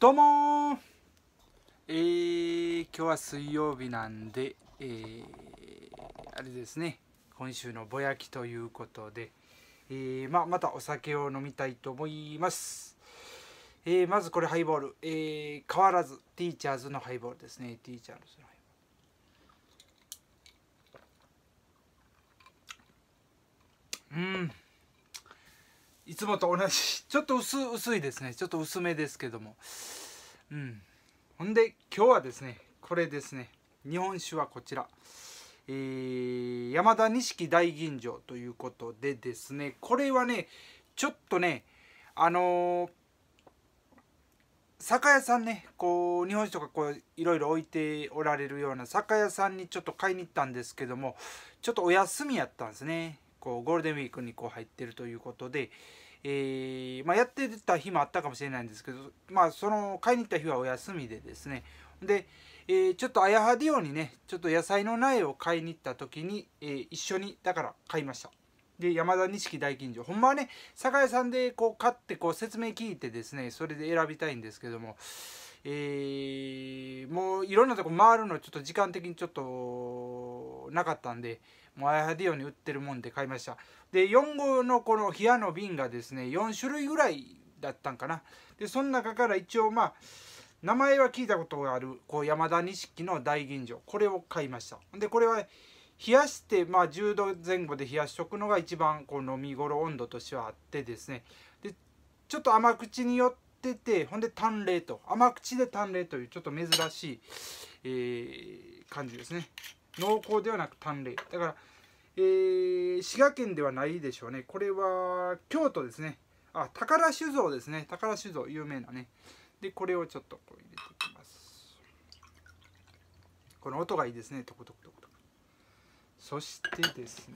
どうもえー、今日は水曜日なんで、えー、あれですね、今週のぼやきということで、えー、まあ、またお酒を飲みたいと思います。えー、まずこれハイボール、えー、変わらずティーチャーズのハイボールですね、ティーチャーズのハイボール。うん。いつもと同じ ちょっと薄薄いですねちょっと薄めですけどもうんほんで今日はですねこれですね日本酒はこちら、えー、山田錦大吟醸ということでですねこれはねちょっとねあのー、酒屋さんねこう日本酒とかこういろいろ置いておられるような酒屋さんにちょっと買いに行ったんですけどもちょっとお休みやったんですねこうゴールデンウィークにこう入ってるということで、えー、まあ、やってた日もあったかもしれないんですけど、まあ、その買いに行った日はお休みでですねで、えー、ちょっとあやはディオにねちょっと野菜の苗を買いに行った時に、えー、一緒にだから買いましたで山田錦大吟醸ほんまはね酒屋さんでこう買ってこう説明聞いてですねそれで選びたいんですけどもえー、もういろんなとこ回るのちょっと時間的にちょっとなかったんでもうやはディオに売ってるもんで買いましたで4号のこの冷やの瓶がですね4種類ぐらいだったんかなでその中から一応まあ名前は聞いたことがあるこう山田錦の大吟醸これを買いましたでこれは冷やして、まあ、10度前後で冷やしとくのが一番こう飲み頃温度としてはあってですねでちょっと甘口によっててほんで淡麗と甘口で淡麗というちょっと珍しい、えー、感じですね濃厚ではなく淡麗だから、えー、滋賀県ではないでしょうねこれは京都ですねあ宝酒造ですね宝酒造有名なねでこれをちょっとこう入れていきますこの音がいいですねトクトクトクトクそしてですね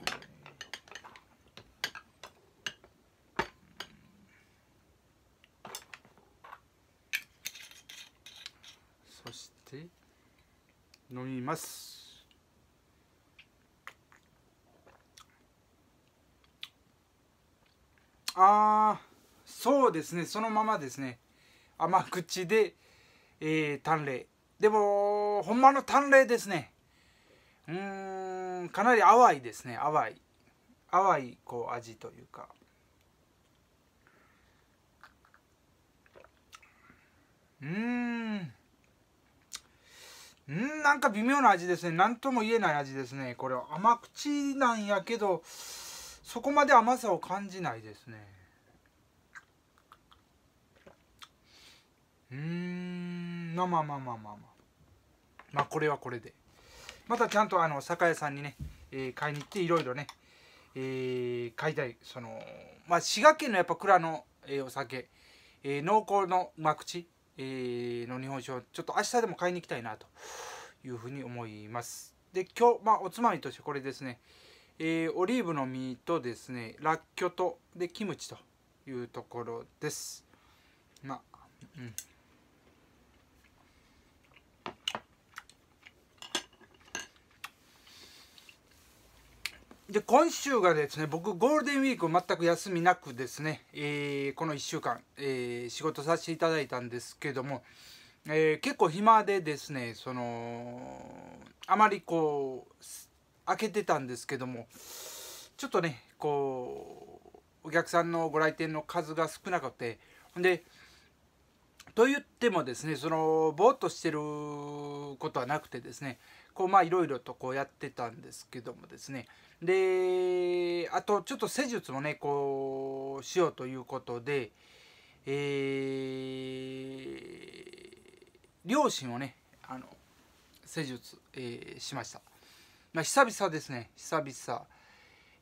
そして飲みますああそうですねそのままですね甘口で、えー、淡麗でもほんまの淡麗ですねうんかなり淡いですね淡い淡いこう味というかうんんなんか微妙な味ですね何とも言えない味ですねこれは甘口なんやけどそこまで甘さを感じないですねうんまあまあまあまあまあまあこれはこれでまたちゃんとあの酒屋さんにね、えー、買いに行っていろいろね、えー、買いたいそのまあ滋賀県のやっぱ蔵の、えー、お酒、えー、濃厚のうま口、えー、の日本酒をちょっと明日でも買いに行きたいなというふうに思いますで今日まあおつまみとしてこれですねえー、オリーブの実とですねらっきょうとでキムチというところですまあうんで今週がですね僕ゴールデンウィーク全く休みなくですね、えー、この1週間、えー、仕事させていただいたんですけども、えー、結構暇でですねそのあまりこう開けてたんですけどもちょっとねこうお客さんのご来店の数が少なくてでと言ってもですねそのぼーっとしてることはなくてですねこうまあいろいろとこうやってたんですけどもですねであとちょっと施術もねこうしようということで、えー、両親をねあの施術、えー、しました。まあ、久々ですね久々、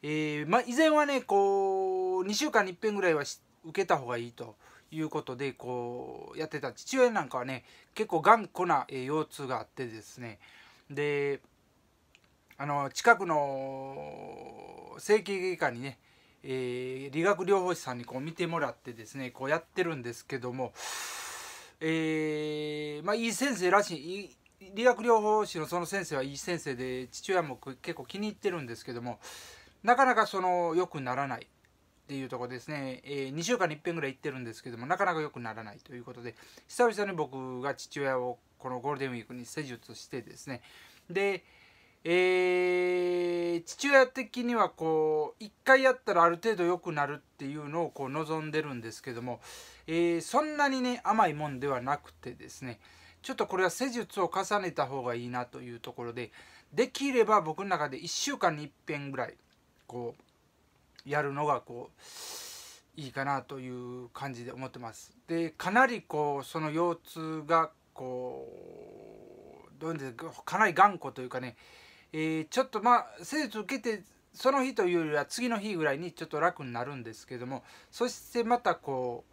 えー、まあ、以前はねこう2週間に1遍ぐらいは受けた方がいいということでこうやってた父親なんかはね結構頑固な、えー、腰痛があってですねであの近くの整形外科にね、えー、理学療法士さんにこう見てもらってですねこうやってるんですけども、えー、まあ、いい先生らしい理学療法士のその先生はいい先生で父親も結構気に入ってるんですけどもなかなかその良くならないっていうとこですね、えー、2週間に1遍ぐらい行ってるんですけどもなかなか良くならないということで久々に僕が父親をこのゴールデンウィークに施術してですねで、えー、父親的にはこう1回やったらある程度良くなるっていうのをこう望んでるんですけども、えー、そんなにね甘いもんではなくてですねちょっとこれは施術を重ねた方がいいなというところでできれば僕の中で1週間に1遍ぐらいこうやるのがこういいかなという感じで思ってます。でかなりこうその腰痛がこうどういうんですかかなり頑固というかね、えー、ちょっとまあ施術受けてその日というよりは次の日ぐらいにちょっと楽になるんですけどもそしてまたこ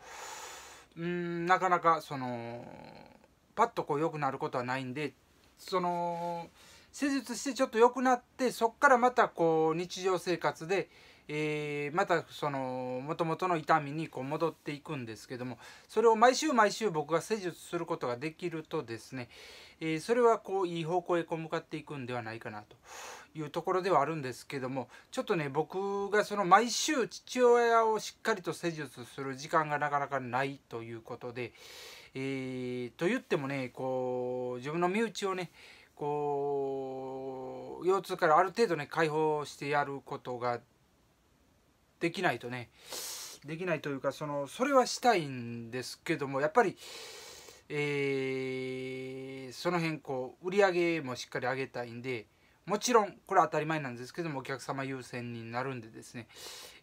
ううんなかなかそのパッとこう良くなることはないんでその施術してちょっと良くなってそこからまたこう日常生活で、えー、またその元々の痛みにこう戻っていくんですけどもそれを毎週毎週僕が施術することができるとですね、えー、それはこういい方向へこう向かっていくんではないかなというところではあるんですけどもちょっとね僕がその毎週父親をしっかりと施術する時間がなかなかないということで。えー、と言ってもねこう自分の身内をねこう腰痛からある程度ね解放してやることができないとねできないというかそのそれはしたいんですけどもやっぱり、えー、その辺こう売り上げもしっかり上げたいんでもちろんこれは当たり前なんですけどもお客様優先になるんでですね、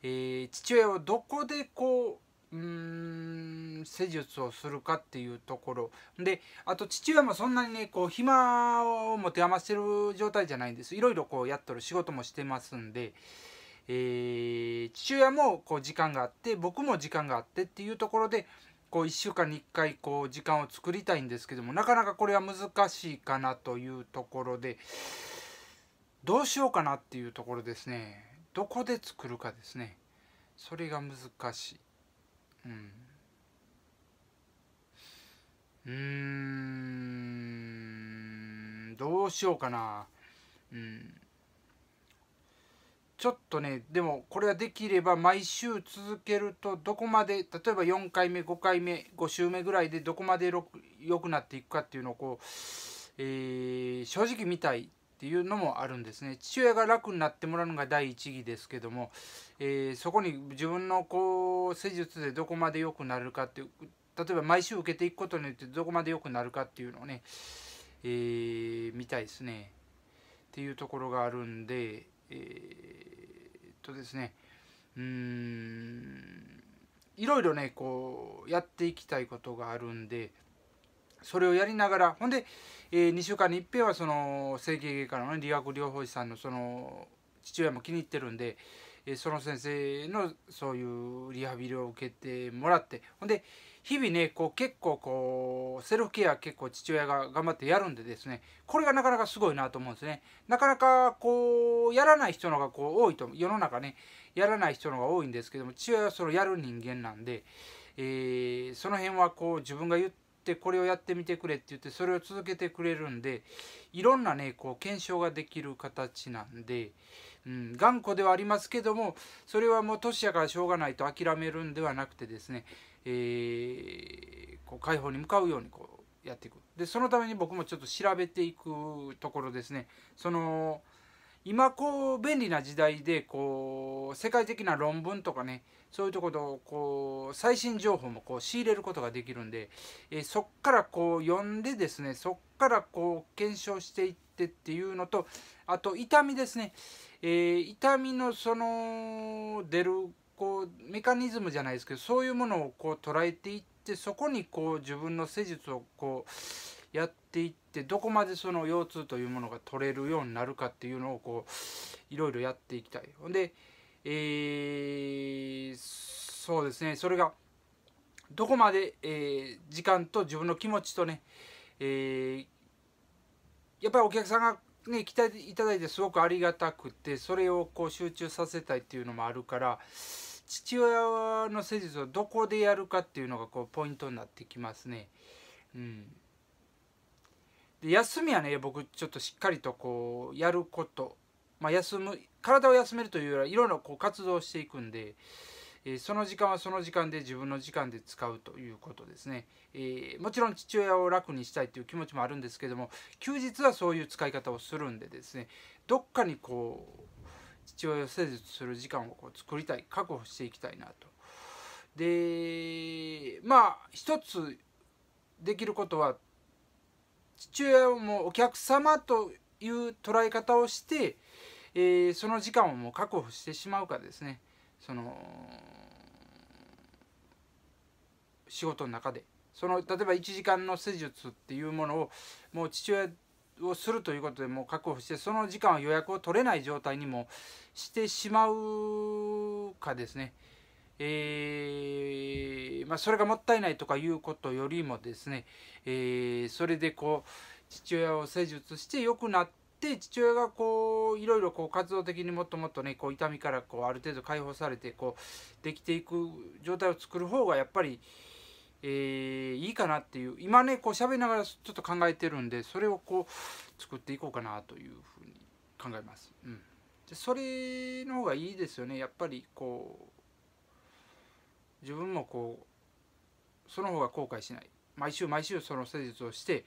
えー、父親をどこでこううん施術をするかっていうところであと父親もそんなにねこう暇を持て余してる状態じゃないんですいろいろこうやっとる仕事もしてますんで、えー、父親もこう時間があって僕も時間があってっていうところでこう1週間に1回こう時間を作りたいんですけどもなかなかこれは難しいかなというところでどうしようかなっていうところですねどこで作るかですねそれが難しい。うんうんどうしようかなうんちょっとねでもこれはできれば毎週続けるとどこまで例えば4回目5回目5週目ぐらいでどこまで良くなっていくかっていうのをこう、えー、正直見たいっていうのもあるんですね父親が楽になってもらうのが第一義ですけども、えー、そこに自分のこう施術でどこまで良くなるかっていう例えば毎週受けていくことによってどこまで良くなるかっていうのをね、えー、見たいですねっていうところがあるんでえー、っとですねうーんいろいろねこうやっていきたいことがあるんでそれをやりながらほんで、えー、2週間にいっぺんはその整形外科の、ね、理学療法士さんのその父親も気に入ってるんで、えー、その先生のそういうリハビリを受けてもらってほんで日々ねこう結構こうセルフケア結構父親が頑張ってやるんでですねこれがなかなかすごいなと思うんですねなかなかこうやらない人のがこう多いと世の中ねやらない人のが多いんですけども父親はそのやる人間なんで、えー、その辺はこう自分が言ってってこれをやってみてくれって言ってそれを続けてくれるんでいろんなねこう検証ができる形なんで、うん、頑固ではありますけどもそれはもう年やからしょうがないと諦めるんではなくてですね、えー、こう解放に向かうようにこうやっていくでそのために僕もちょっと調べていくところですねその今こう便利な時代でこう世界的な論文とかねそういうところをこう最新情報もこう仕入れることができるんで、えー、そこからこう読んでですねそこからこう検証していってっていうのとあと痛みですね、えー、痛みのその出るこうメカニズムじゃないですけどそういうものをこう捉えていってそこにこう自分の施術をこうやっていってどこまでその腰痛というものが取れるようになるかっていうのをこういろいろやっていきたいほんで、えー、そうですねそれがどこまで、えー、時間と自分の気持ちとね、えー、やっぱりお客さんがね、来ていただいてすごくありがたくてそれをこう集中させたいっていうのもあるから父親の施術をどこでやるかっていうのがこうポイントになってきますね。うんで休みはね僕ちょっとしっかりとこうやること、まあ、休む体を休めるというよりはいろいろこう活動していくんで、えー、その時間はその時間で自分の時間で使うということですね、えー、もちろん父親を楽にしたいという気持ちもあるんですけども休日はそういう使い方をするんでですねどっかにこう父親を施術する時間をこう作りたい確保していきたいなと。でまあ一つできることは父親をもうお客様という捉え方をして、えー、その時間をもう確保してしまうかですねその仕事の中でその例えば1時間の施術っていうものをもう父親をするということでもう確保してその時間は予約を取れない状態にもしてしまうかですね。えー、まあ、それがもったいないとかいうことよりもですね、えー、それでこう父親を施術して良くなって父親がこういろいろこう活動的にもっともっとねこう痛みからこうある程度解放されてこうできていく状態を作る方がやっぱり、えー、いいかなっていう今ねこう喋りながらちょっと考えてるんでそれをこう作っていこうかなというふうに考えます。うん、でそれの方がいいですよねやっぱりこう自分もこうその方が後悔しない毎週毎週その施術をして、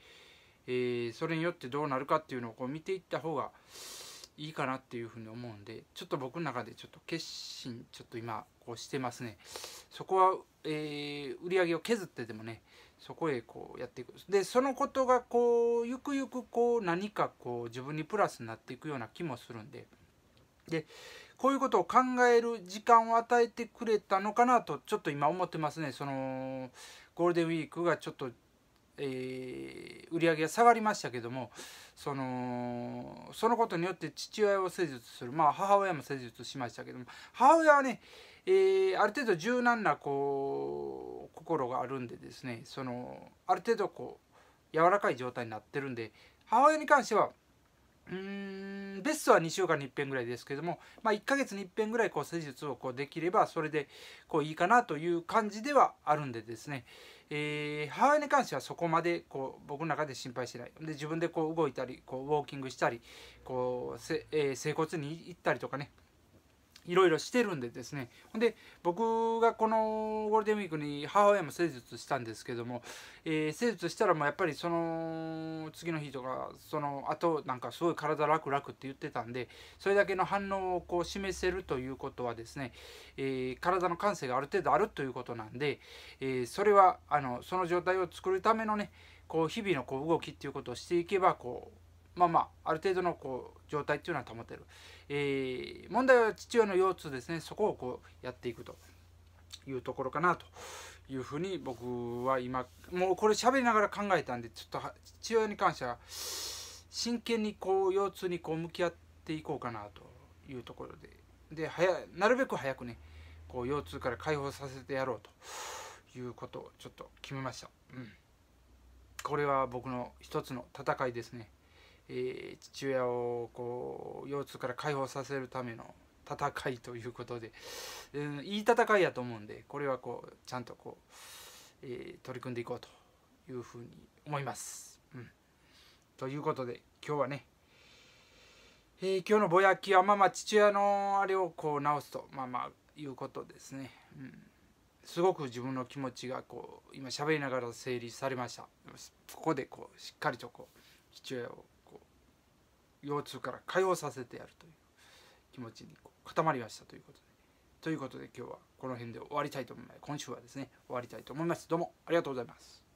えー、それによってどうなるかっていうのをこう見ていった方がいいかなっていうふうに思うんでちょっと僕の中でちょっと決心ちょっと今こうしてますねそこは、えー、売り上げを削ってでもねそこへこうやっていくでそのことがこうゆくゆくこう何かこう自分にプラスになっていくような気もするんででこういうことを考える時間を与えてくれたのかなとちょっと今思ってますねそのゴールデンウィークがちょっと、えー、売り上げが下がりましたけどもそのそのことによって父親を施術するまあ母親も施術しましたけども母親はね、えー、ある程度柔軟なこう心があるんでですねそのある程度こう柔らかい状態になってるんで母親に関してはうんベストは2週間に1遍ぐらいですけども、まあ、1ヶ月に1遍ぐらいこう施術をこうできればそれでこういいかなという感じではあるんでですね、えー、母親に関してはそこまでこう僕の中で心配してないで自分でこう動いたりこうウォーキングしたりこうえー、整骨に行ったりとかねいろいろしてるんでですねほんで僕がこのゴールデンウィークに母親も施術したんですけども、えー、施術したらもうやっぱりその次の日とかそのあとなんかすごい体楽々って言ってたんでそれだけの反応をこう示せるということはですね、えー、体の感性がある程度あるということなんで、えー、それはあのその状態を作るためのねこう日々のこう動きっていうことをしていけばこうまあまあある程度のこう状態っていうのは保てる、えー、問題は父親の腰痛ですねそこをこうやっていくというところかなというふうに僕は今もうこれ喋りながら考えたんでちょっと父親に関しては真剣にこう腰痛にこう向き合っていこうかなというところでで早なるべく早くねこう腰痛から解放させてやろうということをちょっと決めました、うん、これは僕の一つの戦いですねえー、父親をこう腰痛から解放させるための戦いということで、うん、いい戦いやと思うんでこれはこうちゃんとこう、えー、取り組んでいこうというふうに思います。うん、ということで今日はね、えー、今日のぼやきはまあまあ父親のあれをこう直すとまあまあいうことですね。うんすごく自分の気持ちがこう今喋りながら整理されましたここでこうしっかりとこう父親を腰痛から解放させてやるという気持ちに固まりましたということでということで今日はこの辺で終わりたいと思います今週はですね終わりたいと思いますどうもありがとうございます